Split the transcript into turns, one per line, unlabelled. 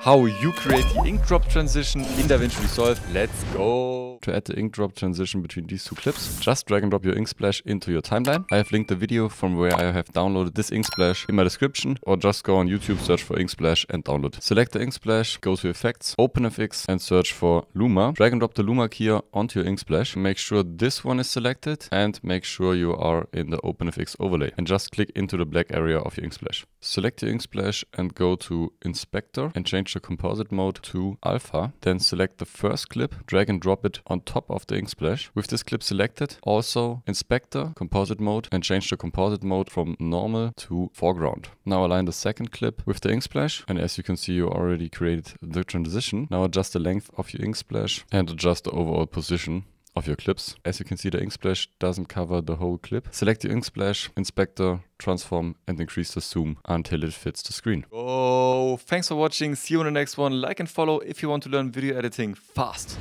how you create the ink drop transition in DaVinci Resolve. Let's go!
To add the ink drop transition between these two clips, just drag and drop your ink splash into your timeline. I have linked the video from where I have downloaded this ink splash in my description or just go on YouTube, search for ink splash and download. Select the ink splash, go to effects, open FX and search for Luma. Drag and drop the Luma here onto your ink splash. Make sure this one is selected and make sure you are in the OpenFX overlay and just click into the black area of your ink splash. Select your ink splash and go to inspector and change change the composite mode to alpha, then select the first clip, drag and drop it on top of the ink splash. With this clip selected, also inspector composite mode and change the composite mode from normal to foreground. Now align the second clip with the ink splash and as you can see you already created the transition. Now adjust the length of your ink splash and adjust the overall position of your clips. As you can see, the ink splash doesn't cover the whole clip. Select the ink splash, inspector, transform and increase the zoom until it fits the screen.
Oh, thanks for watching. See you in the next one. Like and follow if you want to learn video editing fast.